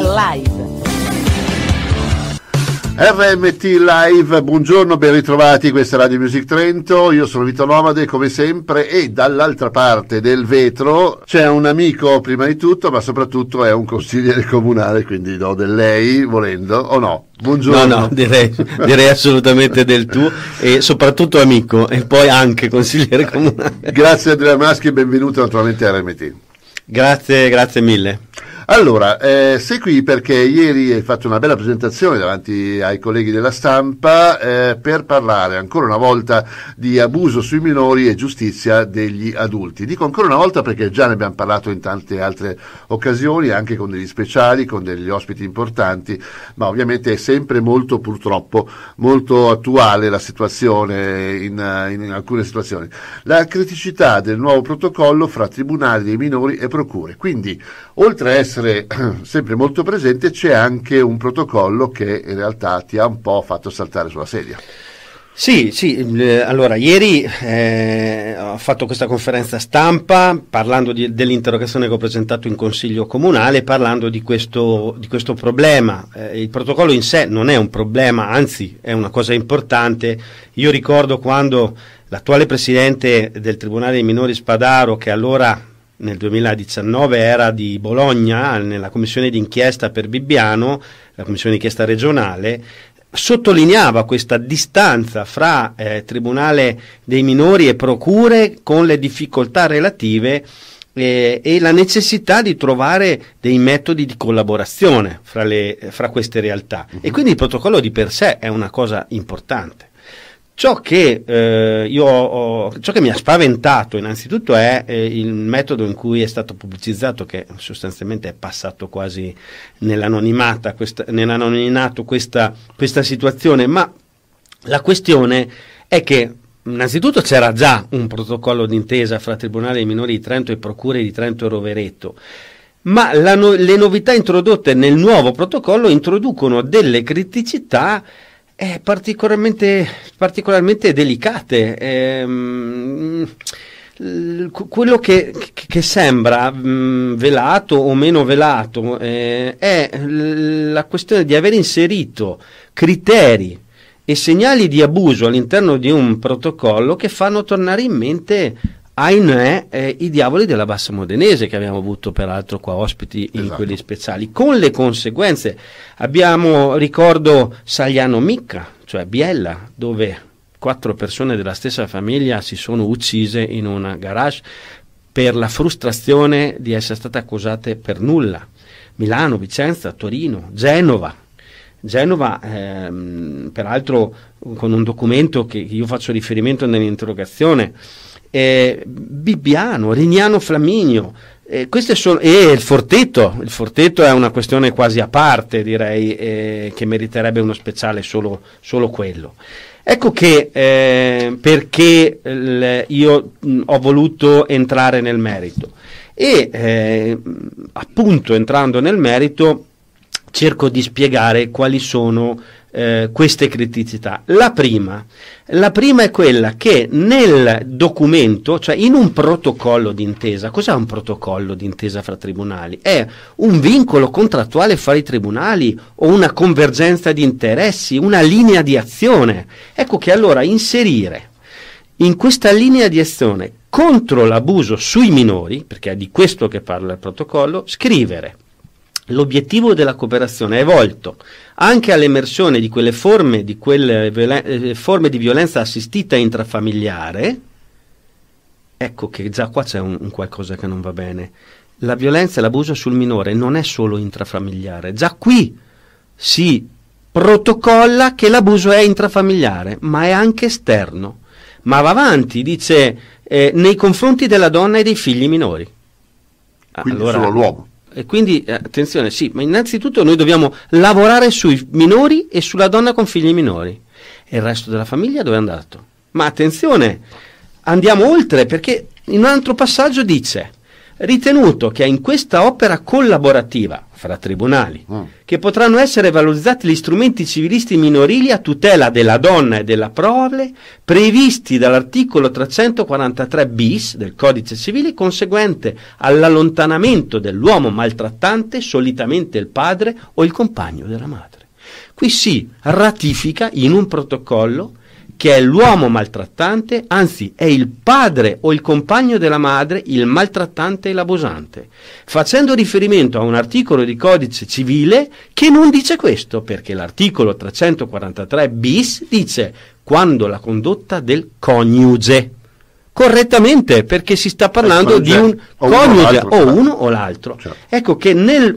Live. RMT Live, buongiorno, ben ritrovati, questa è Radio Music Trento, io sono Vito Nomade come sempre e dall'altra parte del vetro c'è un amico prima di tutto ma soprattutto è un consigliere comunale quindi do del lei volendo o no? Buongiorno. No, no, direi, direi assolutamente del tuo e soprattutto amico e poi anche consigliere comunale. Grazie Andrea Maschi, benvenuto naturalmente a RMT. Grazie, grazie mille. Allora, eh, sei qui perché ieri hai fatto una bella presentazione davanti ai colleghi della stampa eh, per parlare ancora una volta di abuso sui minori e giustizia degli adulti. Dico ancora una volta perché già ne abbiamo parlato in tante altre occasioni, anche con degli speciali, con degli ospiti importanti, ma ovviamente è sempre molto purtroppo molto attuale la situazione in, in alcune situazioni. La criticità del nuovo protocollo fra tribunali dei minori e procure. Quindi Oltre a essere sempre molto presente c'è anche un protocollo che in realtà ti ha un po' fatto saltare sulla sedia. Sì, sì, allora ieri eh, ho fatto questa conferenza stampa parlando di, dell'interrogazione che ho presentato in Consiglio Comunale, parlando di questo, di questo problema. Eh, il protocollo in sé non è un problema, anzi è una cosa importante. Io ricordo quando l'attuale Presidente del Tribunale dei Minori Spadaro, che allora nel 2019 era di Bologna, nella commissione d'inchiesta per Bibbiano, la commissione d'inchiesta regionale, sottolineava questa distanza fra eh, Tribunale dei minori e procure con le difficoltà relative eh, e la necessità di trovare dei metodi di collaborazione fra, le, fra queste realtà. Uh -huh. E mhm. quindi il protocollo di per sé è una cosa importante. Ciò che, eh, io ho, ciò che mi ha spaventato innanzitutto è eh, il metodo in cui è stato pubblicizzato, che sostanzialmente è passato quasi questa, nell'anonimato questa, questa situazione, ma la questione è che Innanzitutto c'era già un protocollo d'intesa fra Tribunale dei Minori di Trento e Procure di Trento e Rovereto, ma no- le novità introdotte nel nuovo protocollo introducono delle criticità eh, particolarmente, particolarmente, delicate. Ehm, quello che, che sembra mh, mm, velato o meno velato eh, è la questione di aver inserito criteri e segnali di abuso all'interno di un protocollo che fanno tornare in mente ahimè, eh, i diavoli della Bassa Modenese che abbiamo avuto peraltro qua ospiti in esatto. quelli speciali, con le conseguenze. Abbiamo, ricordo, Sagliano Micca, cioè Biella, dove quattro persone della stessa famiglia si sono uccise in una garage per la frustrazione di essere state accusate per nulla. Milano, Vicenza, Torino, Genova, Genova, ehm, peraltro con un documento che io faccio riferimento nell'interrogazione, eh, Bibbiano, Rignano Flaminio, eh, sono, e il fortetto, il fortetto è una questione quasi a parte direi, eh, che meriterebbe uno speciale solo, solo quello. Ecco che eh, perché l, io mh, ho voluto entrare nel merito e eh, appunto entrando nel merito cerco di spiegare quali sono eh, queste criticità. La prima, la prima è quella che nel documento, cioè in un protocollo d'intesa, cos'è un protocollo d'intesa fra tribunali? È un vincolo contrattuale fra i tribunali o una convergenza di interessi, una linea di azione. Ecco che allora inserire in questa linea di azione contro l'abuso sui minori, perché è di questo che parla il protocollo, scrivere L'obiettivo della cooperazione è volto anche all'emersione di quelle forme di, quelle violen- eh, forme di violenza assistita intrafamiliare. Ecco che già qua c'è un, un qualcosa che non va bene. La violenza e l'abuso sul minore non è solo intrafamiliare, già qui si protocolla che l'abuso è intrafamiliare, ma è anche esterno. Ma va avanti, dice, eh, nei confronti della donna e dei figli minori. Ah, Quindi allora, solo l'uomo e quindi eh, attenzione, sì, ma innanzitutto noi dobbiamo lavorare sui minori e sulla donna con figli minori. E il resto della famiglia dove è andato? Ma attenzione, andiamo oltre perché in un altro passaggio dice, ritenuto che in questa opera collaborativa fra tribunali, mm. che potranno essere valorizzati gli strumenti civilisti minorili a tutela della donna e della prole previsti dall'articolo 343 bis del codice civile conseguente all'allontanamento dell'uomo maltrattante, solitamente il padre o il compagno della madre. Qui si ratifica in un protocollo che è l'uomo maltrattante, anzi è il padre o il compagno della madre il maltrattante e l'abusante, facendo riferimento a un articolo di codice civile che non dice questo, perché l'articolo 343 bis dice quando la condotta del coniuge. Correttamente, perché si sta parlando eh, di un coniuge o certo. uno o l'altro. Certo. Ecco che nel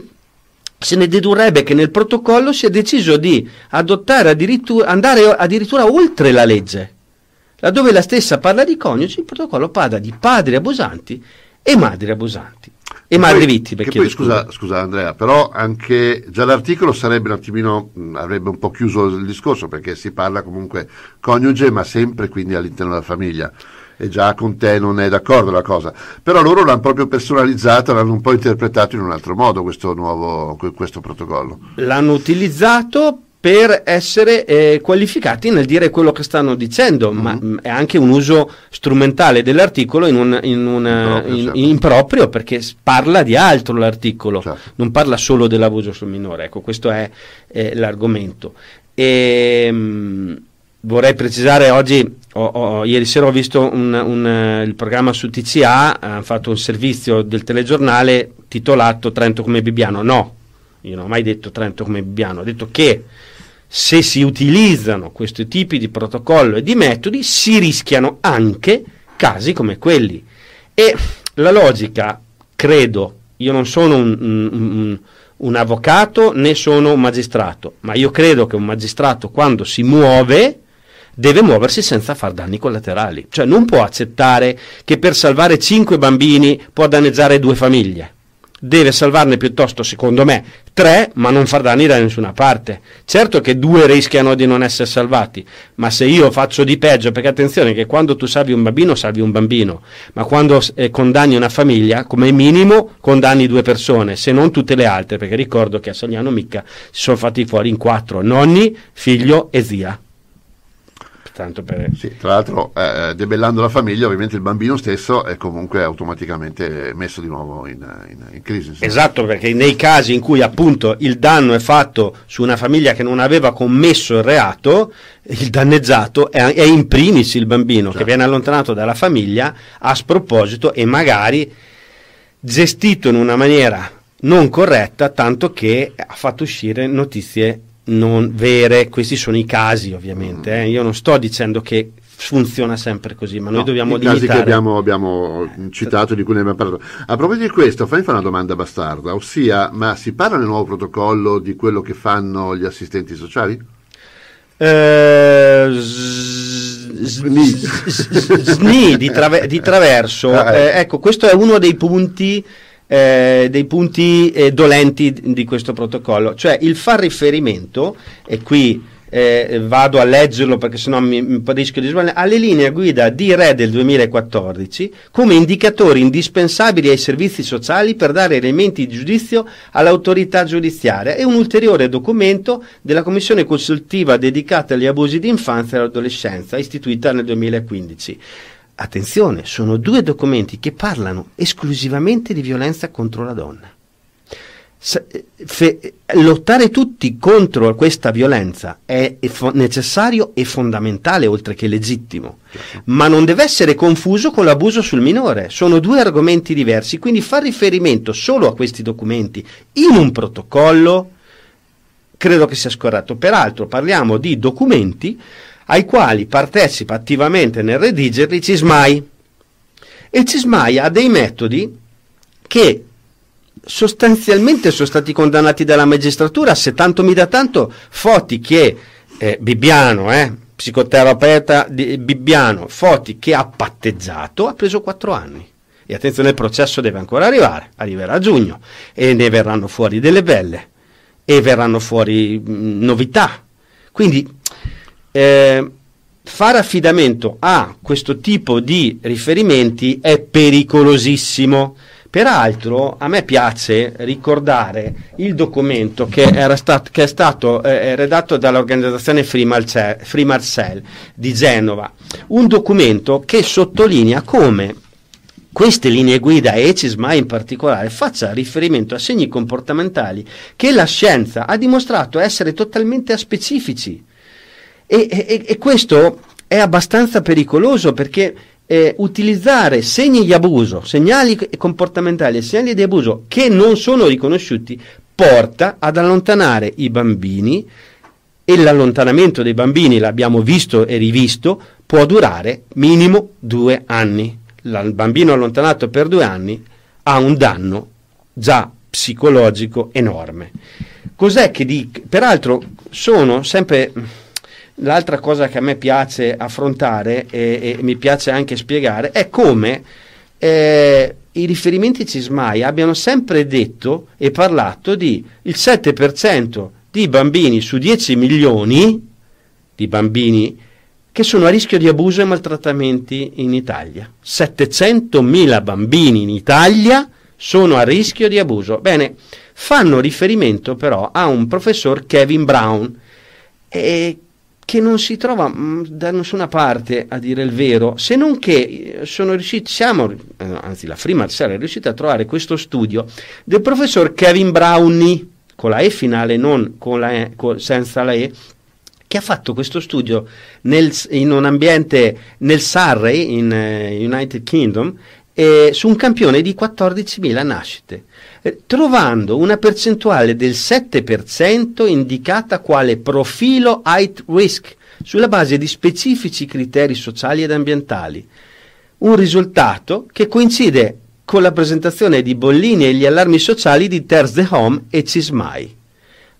se ne dedurrebbe che nel protocollo si è deciso di adottare addirittura, andare addirittura oltre la legge. Laddove la stessa parla di coniugi, il protocollo parla di padri abusanti e madri abusanti. E, e madri vittime. Poi, scusa, scusa, Andrea, però anche già l'articolo sarebbe un attimino, mh, avrebbe un po' chiuso il discorso perché si parla comunque coniuge ma sempre quindi all'interno della famiglia e già con te non è d'accordo la cosa. Però loro l'hanno proprio personalizzata, l'hanno un po' interpretato in un altro modo questo nuovo questo protocollo. L'hanno utilizzato per essere eh, qualificati nel dire quello che stanno dicendo, mm-hmm. ma mh, è anche un uso strumentale dell'articolo in un, in un, eh, improprio, certo. perché parla di altro l'articolo, certo. non parla solo dell'abuso sul minore, ecco questo è eh, l'argomento. E, ehm, mh, vorrei precisare oggi, oh, oh, ieri sera ho visto un, un, eh, il programma su TCA, hanno fatto un servizio del telegiornale titolato Trento come Bibbiano. No, io non ho mai detto Trento come Bibbiano, ho detto che se si utilizzano questi tipi di protocollo e di metodi si rischiano anche casi come quelli. E la logica, credo, io non sono un, un un avvocato né sono un magistrato, ma io credo che un magistrato quando si muove deve muoversi senza far danni collaterali, cioè non può accettare che per salvare cinque bambini può danneggiare due famiglie. Deve salvarne piuttosto, secondo me, tre, ma non far danni da nessuna parte. Certo che due rischiano di non essere salvati, ma se io faccio di peggio, perché attenzione che quando tu salvi un bambino, salvi un bambino, ma quando eh, condanni una famiglia, come minimo condanni due persone, se non tutte le altre, perché ricordo che a Sagliano Micca si sono fatti fuori in quattro, nonni, figlio e zia tanto per... Sì, tra l'altro eh, eh, debellando la famiglia ovviamente il bambino stesso è comunque automaticamente messo di nuovo in, in, in crisi. Insomma. Esatto, perché nei casi in cui appunto il danno è fatto su una famiglia che non aveva commesso il reato, il danneggiato è, è in primis il bambino certo. che viene allontanato dalla famiglia a sproposito e magari gestito in una maniera non corretta, tanto che ha fatto uscire notizie non vere, questi sono i casi ovviamente, mm. eh. io non sto dicendo che funziona sempre così, ma noi no, dobbiamo i limitare. casi che abbiamo, abbiamo, citato, di cui ne abbiamo parlato. A proposito di questo, fammi fare una domanda bastarda, ossia, ma si parla nel nuovo protocollo di quello che fanno gli assistenti sociali? Eh, Sni di, traverso, ah, eh. Eh, ecco, questo è uno dei punti eh, dei punti eh, dolenti di questo protocollo, cioè il far riferimento, e qui eh, vado a leggerlo perché sennò mi, mi rischio di sbagliare, alle linee guida di RE del 2014 come indicatori indispensabili ai servizi sociali per dare elementi di giudizio all'autorità giudiziaria e un ulteriore documento della Commissione consultiva dedicata agli abusi di infanzia e all'adolescenza istituita nel 2015. Attenzione, sono due documenti che parlano esclusivamente di violenza contro la donna. Fe, lottare tutti contro questa violenza è, è necessario e fondamentale oltre che legittimo, certo. ma non deve essere confuso con l'abuso sul minore, sono due argomenti diversi, quindi far riferimento solo a questi documenti in un protocollo credo che sia scorretto. Peraltro parliamo di documenti ai quali partecipa attivamente nel redigerli Cismai. E Cismai ha dei metodi che sostanzialmente sono stati condannati dalla magistratura, se tanto mi dà tanto, Foti che, eh, Bibbiano, eh, psicoterapeuta di eh, Bibbiano, Foti che ha patteggiato, ha preso quattro anni. E attenzione, il processo deve ancora arrivare, arriverà a giugno e ne verranno fuori delle belle e verranno fuori mh, mm, novità. Quindi eh, fare affidamento a questo tipo di riferimenti è pericolosissimo. Peraltro a me piace ricordare il documento che, stat- che è stato eh, redatto dall'organizzazione Free, Marce- Free Marcel di Genova, un documento che sottolinea come queste linee guida e ECISMA in particolare faccia riferimento a segni comportamentali che la scienza ha dimostrato essere totalmente aspecifici e, e, e questo è abbastanza pericoloso perché eh, utilizzare segni di abuso, segnali comportamentali e segnali di abuso che non sono riconosciuti porta ad allontanare i bambini e l'allontanamento dei bambini, l'abbiamo visto e rivisto, può durare minimo due anni. Il bambino allontanato per due anni ha un danno già psicologico enorme. Cos'è che dico? Peraltro sono sempre L'altra cosa che a me piace affrontare e, e mi piace anche spiegare è come eh, i riferimenti cismai abbiano sempre detto e parlato di il 7% di bambini su 10 milioni di bambini che sono a rischio di abuso e maltrattamenti in Italia. 700.000 bambini in Italia sono a rischio di abuso. Bene, fanno riferimento però a un professor Kevin Brown, eh, che non si trova mm, da nessuna parte a dire il vero, se non che eh, sono riusciti, siamo, eh, anzi la prima Marcella è riuscita a trovare questo studio del professor Kevin Brownie, con la E finale, non con la e, con, senza la E, che ha fatto questo studio nel, in un ambiente nel Surrey, in uh, United Kingdom, eh, su un campione di 14.000 nascite, eh, trovando una percentuale del 7% indicata quale profilo height risk sulla base di specifici criteri sociali ed ambientali. Un risultato che coincide con la presentazione di bollini e gli allarmi sociali di Terz de Home e Cismai.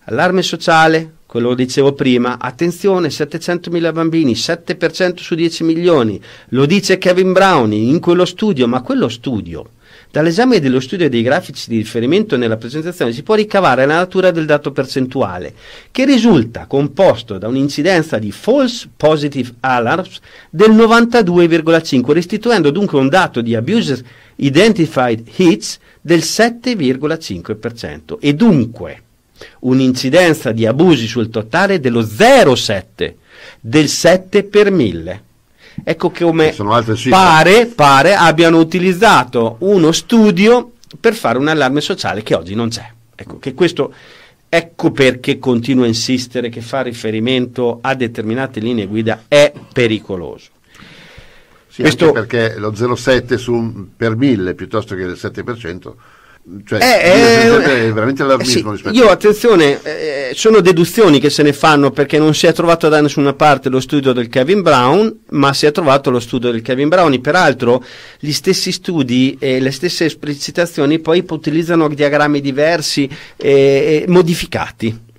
Allarme sociale, quello lo dicevo prima, attenzione 700.000 bambini, 7% su 10 milioni, lo dice Kevin Browning in quello studio, ma quello studio, dall'esame dello studio dei grafici di riferimento nella presentazione si può ricavare la natura del dato percentuale, che risulta composto da un'incidenza di false positive alarms del 92,5, restituendo dunque un dato di abuser identified hits del 7,5% e dunque un'incidenza di abusi sul totale dello 0,7, del 7 per 1000. Ecco come pare, pare abbiano utilizzato uno studio per fare un allarme sociale che oggi non c'è. Ecco, questo, ecco perché continuo a insistere che fare riferimento a determinate linee guida è pericoloso. Sì, questo... perché lo 0,7 per 1000 piuttosto che del 7% cioè, eh, eh, è veramente allarmismo eh, sì, Io attenzione, eh, sono deduzioni che se ne fanno perché non si è trovato da nessuna parte lo studio del Kevin Brown, ma si è trovato lo studio del Kevin Brown. e Peraltro, gli stessi studi e le stesse esplicitazioni poi utilizzano diagrammi diversi e modificati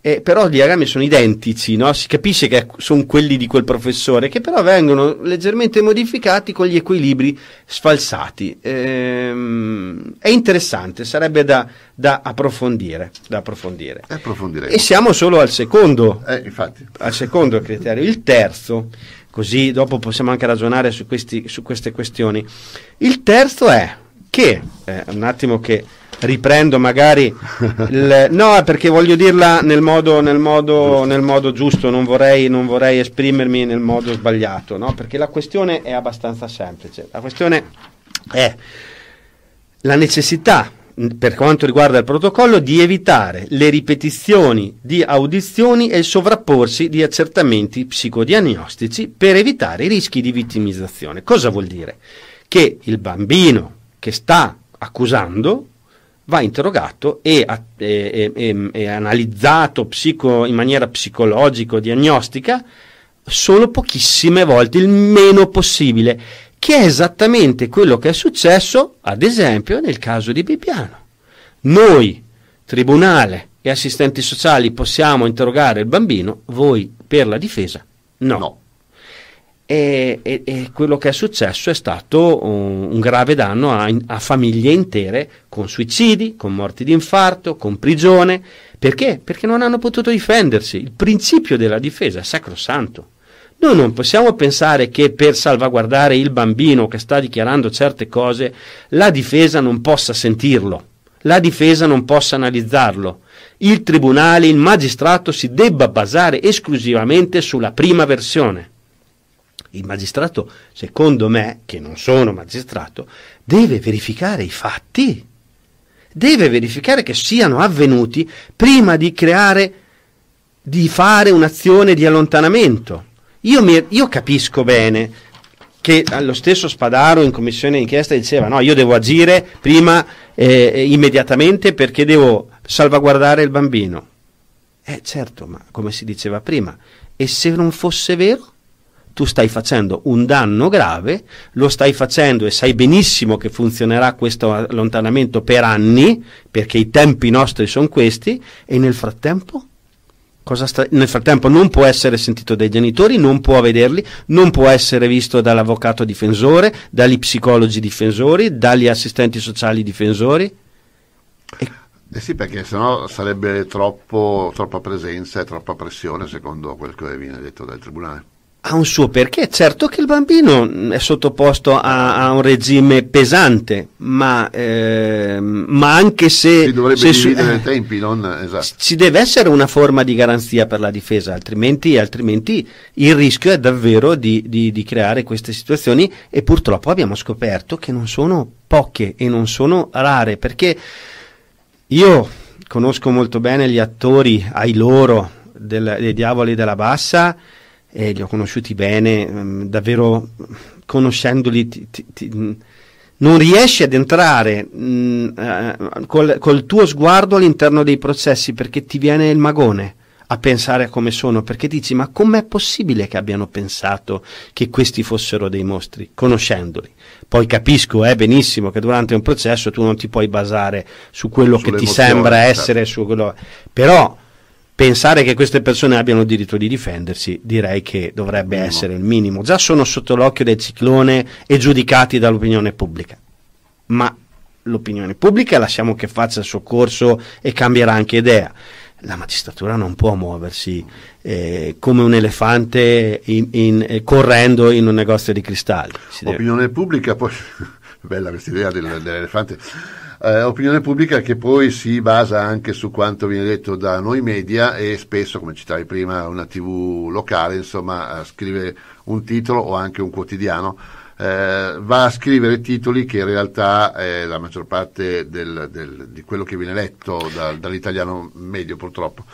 eh, però gli agami sono identici, no? si capisce che sono quelli di quel professore, che però vengono leggermente modificati con gli equilibri sfalsati. Ehm, è interessante, sarebbe da, da approfondire. Da approfondire. E siamo solo al secondo, eh, al secondo criterio. Il terzo, così dopo possiamo anche ragionare su, questi, su queste questioni. Il terzo è che, eh, un attimo che riprendo magari il, no perché voglio dirla nel modo, nel modo, nel modo giusto non vorrei, non vorrei, esprimermi nel modo sbagliato no? perché la questione è abbastanza semplice la questione è la necessità per quanto riguarda il protocollo di evitare le ripetizioni di audizioni e il sovrapporsi di accertamenti psicodiagnostici per evitare i rischi di vittimizzazione cosa vuol dire? che il bambino che sta accusando va interrogato e, e, e, e analizzato psico, in maniera psicologico-diagnostica solo pochissime volte, il meno possibile, che è esattamente quello che è successo, ad esempio, nel caso di Bibbiano. Noi, tribunale e assistenti sociali, possiamo interrogare il bambino, voi per la difesa no. no. E, e, e, quello che è successo è stato un, un grave danno a, a, famiglie intere con suicidi, con morti di infarto, con prigione. Perché? Perché non hanno potuto difendersi. Il principio della difesa è sacrosanto. Noi non possiamo pensare che per salvaguardare il bambino che sta dichiarando certe cose, la difesa non possa sentirlo, la difesa non possa analizzarlo. Il tribunale, il magistrato si debba basare esclusivamente sulla prima versione il magistrato, secondo me, che non sono magistrato, deve verificare i fatti, deve verificare che siano avvenuti prima di creare, di fare un'azione di allontanamento. Io, mi, io capisco bene che lo stesso Spadaro in commissione d'inchiesta diceva no, io devo agire prima, eh, eh, immediatamente, perché devo salvaguardare il bambino. Eh certo, ma come si diceva prima, e se non fosse vero? tu stai facendo un danno grave, lo stai facendo e sai benissimo che funzionerà questo allontanamento per anni, perché i tempi nostri sono questi, e nel frattempo? Sta- nel frattempo non può essere sentito dai genitori, non può vederli, non può essere visto dall'avvocato difensore, dagli psicologi difensori, dagli assistenti sociali difensori. E eh sì, perché sennò sarebbe troppo, troppa presenza e troppa pressione, secondo quel che viene detto dal Tribunale ha un suo perché. Certo che il bambino mm, è sottoposto a, a un regime pesante, ma, eh, ma anche se... Si dovrebbe se, eh, tempi, non, eh, esatto. Ci deve essere una forma di garanzia per la difesa, altrimenti, altrimenti il rischio è davvero di, di, di creare queste situazioni e purtroppo abbiamo scoperto che non sono poche e non sono rare, perché io conosco molto bene gli attori ai loro del, dei diavoli della bassa e li ho conosciuti bene, ehm, davvero conoscendoli ti, ti, ti, non riesci ad entrare mh, mm, eh, col, col, tuo sguardo all'interno dei processi perché ti viene il magone a pensare a come sono, perché dici ma com'è possibile che abbiano pensato che questi fossero dei mostri, conoscendoli? Poi capisco eh, benissimo che durante un processo tu non ti puoi basare su quello Sulle che ti sembra certo. essere, certo. su quello... però pensare che queste persone abbiano il diritto di difendersi direi che dovrebbe minimo. essere il minimo. Già sono sotto l'occhio del ciclone e giudicati dall'opinione pubblica, ma l'opinione pubblica lasciamo che faccia il suo corso e cambierà anche idea. La magistratura non può muoversi eh, come un elefante in, in, eh, correndo in un negozio di cristalli. L'opinione deve... pubblica poi... Bella questa idea dell'elefante eh, opinione pubblica che poi si basa anche su quanto viene detto da noi media e spesso, come citavi prima, una tv locale, insomma, eh, scrive un titolo o anche un quotidiano. Eh, va a scrivere titoli che in realtà è eh, la maggior parte del, del, di quello che viene letto da, dall'italiano medio purtroppo.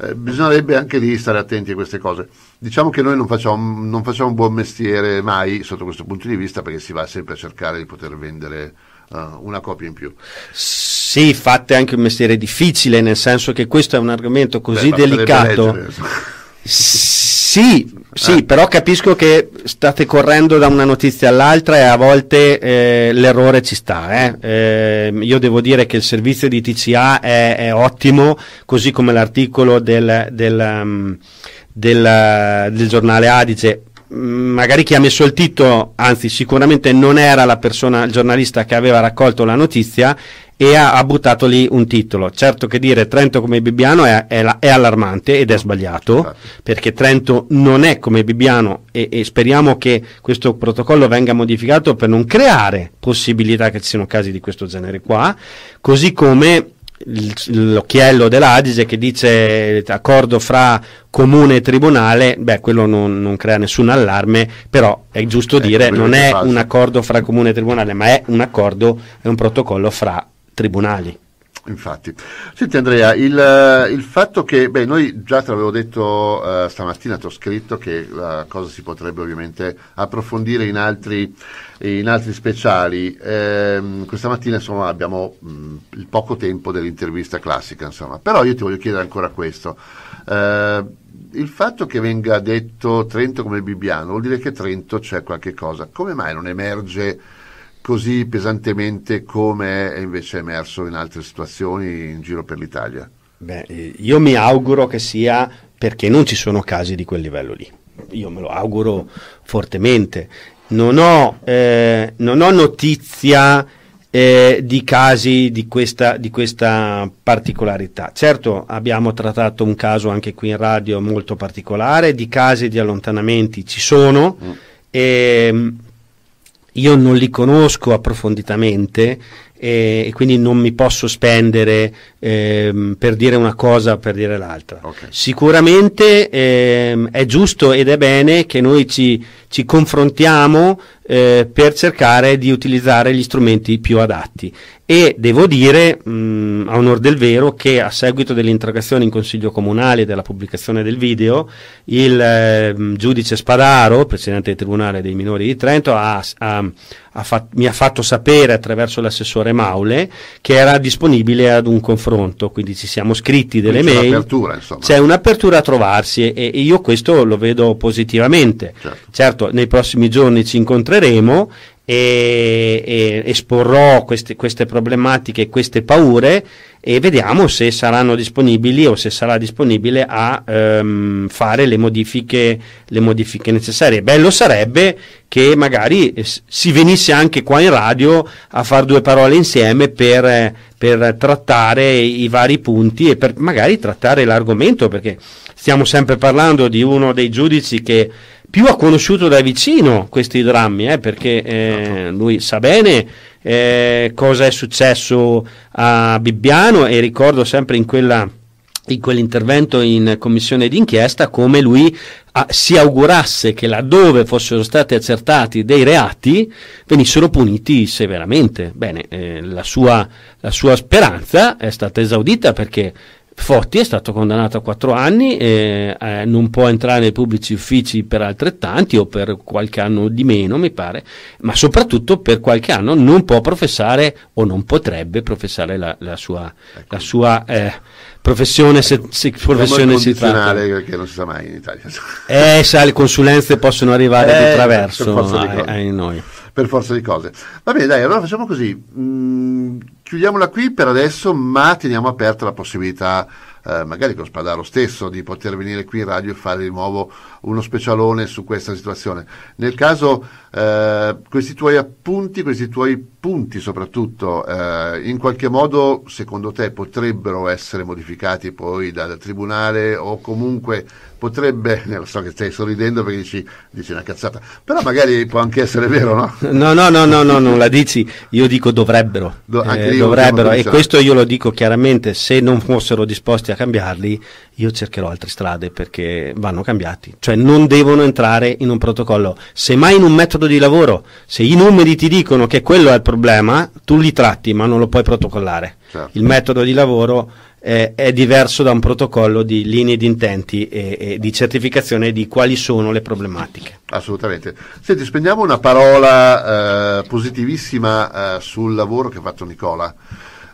Eh, bisognerebbe anche lì stare attenti a queste cose. Diciamo che noi non facciamo, non facciamo un buon mestiere mai sotto questo punto di vista perché si va sempre a cercare di poter vendere uh, una copia in più. Sì, fate anche un mestiere difficile, nel senso che questo è un argomento così Beh, delicato. Sì, sì ah. però capisco che state correndo da una notizia all'altra e a volte eh, l'errore ci sta. Eh? Eh, io devo dire che il servizio di TCA è, è ottimo, così come l'articolo del, del, um, del, del giornale Adige, magari chi ha messo il titolo, anzi sicuramente non era la persona, il giornalista che aveva raccolto la notizia e ha, ha buttato lì un titolo. Certo che dire Trento come Bibbiano è, è, la, è allarmante ed è sbagliato, perché Trento non è come Bibbiano e, e, speriamo che questo protocollo venga modificato per non creare possibilità che ci siano casi di questo genere qua, così come l'occhiello dell'Adige che dice accordo fra comune e tribunale, beh, quello non, non crea nessun allarme, però è giusto eh, dire dire non è un accordo fra comune e tribunale, ma è un accordo, è un protocollo fra tribunali. Infatti. Senti Andrea, il, eh, il fatto che, beh, noi già te l'avevo detto uh, stamattina, ti ho scritto che la cosa si potrebbe ovviamente approfondire in altri, in altri speciali. Eh, questa mattina insomma abbiamo mh, mm, il poco tempo dell'intervista classica, insomma. Però io ti voglio chiedere ancora questo. Eh, il fatto che venga detto Trento come Bibbiano vuol dire che Trento c'è qualche cosa. Come mai non emerge così pesantemente come è invece emerso in altre situazioni in giro per l'Italia? Beh, io mi auguro che sia perché non ci sono casi di quel livello lì. Io me lo auguro fortemente. Non ho, eh, non ho notizia eh, di casi di questa, di questa, particolarità. Certo abbiamo trattato un caso anche qui in radio molto particolare, di casi di allontanamenti ci sono. Mm. E, ehm, io non li conosco approfonditamente, e, e quindi non mi posso spendere ehm, per dire una cosa o per dire l'altra. Okay. Sicuramente ehm, è giusto ed è bene che noi ci, ci confrontiamo eh, per cercare di utilizzare gli strumenti più adatti e devo dire mh, mm, a onor del vero che a seguito dell'interrogazione in consiglio comunale e della pubblicazione del video il eh, giudice Spadaro, presidente del tribunale dei minori di Trento ha, ha, ha fatto, mi ha fatto sapere attraverso l'assessore Maule che era disponibile ad un confronto, quindi ci siamo scritti delle quindi mail. C'è un'apertura, C'è un'apertura a trovarsi e, e, io questo lo vedo positivamente. Certo. certo, nei prossimi giorni ci incontreremo e, e esporrò queste, queste problematiche, queste paure e vediamo se saranno disponibili o se sarà disponibile a ehm, fare le modifiche, le modifiche, necessarie. Bello sarebbe che magari si venisse anche qua in radio a fare due parole insieme per, per trattare i vari punti e per magari trattare l'argomento, perché stiamo sempre parlando di uno dei giudici che più ha conosciuto da vicino questi drammi, eh, perché eh, esatto. lui sa bene eh, cosa è successo a Bibbiano e ricordo sempre in, quella, in quell'intervento in commissione d'inchiesta come lui a, ah, si augurasse che laddove fossero stati accertati dei reati venissero puniti severamente. Bene, eh, la sua, la, sua, speranza è stata esaudita perché Fotti è stato condannato a quattro anni, eh, eh, non può entrare nei pubblici uffici per altrettanti o per qualche anno di meno, mi pare, ma soprattutto per qualche anno non può professare o non potrebbe professare la, la sua, ecco. la sua eh, professione, ecco. se, se, professione si tratta. perché non si sa mai in Italia. eh, sa, le consulenze possono arrivare di eh, traverso ai noi per forza di cose. Va bene, dai, allora facciamo così. Mm, chiudiamola qui per adesso, ma teniamo aperta la possibilità eh, magari con Spadaro stesso, di poter venire qui in radio e fare di nuovo uno specialone su questa situazione. Nel caso eh, questi tuoi appunti, questi tuoi punti soprattutto, eh, in qualche modo secondo te potrebbero essere modificati poi dal Tribunale o comunque potrebbe, lo so che stai sorridendo perché dici, dici una cazzata, però magari può anche essere vero, no? No, no, no, no, no non la dici, io dico dovrebbero, Do, eh, dovrebbero e questo io lo dico chiaramente, se non fossero disposti a cambiarli, io cercherò altre strade perché vanno cambiati, cioè non devono entrare in un protocollo, semmai in un metodo di lavoro, se i numeri ti dicono che quello è il problema, tu li tratti ma non lo puoi protocollare, certo. il metodo di lavoro eh, è diverso da un protocollo di linee di intenti e, e, di certificazione di quali sono le problematiche. Assolutamente. Senti, spendiamo una parola eh, positivissima eh, sul lavoro che ha fatto Nicola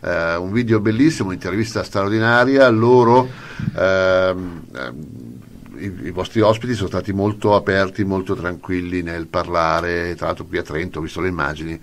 eh, un video bellissimo, un'intervista straordinaria, loro ehm, eh, i, i, vostri ospiti sono stati molto aperti, molto tranquilli nel parlare, tra l'altro qui a Trento ho visto le immagini.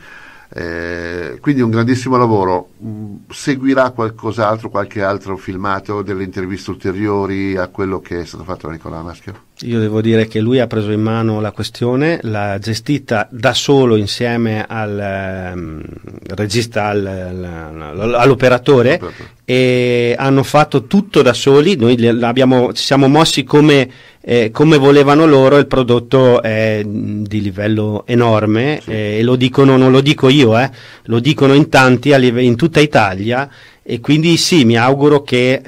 Eh, quindi un grandissimo lavoro. Mm, seguirà qualcos'altro, qualche altro filmato, delle interviste ulteriori a quello che è stato fatto da Nicola Maschio? Io devo dire che lui ha preso in mano la questione, l'ha gestita da solo insieme al um, regista, al, al, all'operatore e hanno fatto tutto da soli, noi ci siamo mossi come, eh, come, volevano loro, il prodotto è di livello enorme sì. Eh, e lo dicono, non lo dico io, eh, lo dicono in tanti in tutta Italia e quindi sì, mi auguro che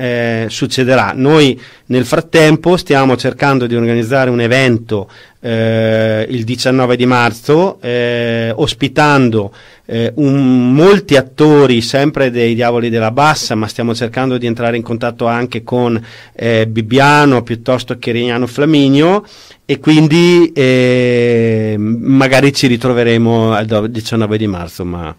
eh, succederà. Noi nel frattempo stiamo cercando di organizzare un evento eh, il 19 di marzo, eh, ospitando eh, un, molti attori, sempre dei Diavoli della Bassa, ma stiamo cercando di entrare in contatto anche con eh, Bibbiano piuttosto che Regnano Flaminio e quindi eh, magari ci ritroveremo il 19 di marzo. Ma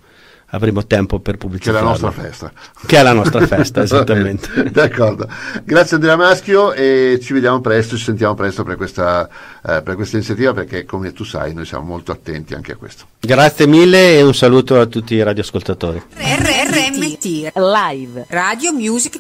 avremo tempo per pubblicizzare. Che è la nostra festa. Che è la nostra festa, esattamente. D'accordo. Grazie Andrea Maschio e ci vediamo presto, ci sentiamo presto per questa, eh, per questa iniziativa perché come tu sai noi siamo molto attenti anche a questo. Grazie mille e un saluto a tutti i radioascoltatori. RRMT Live Radio Music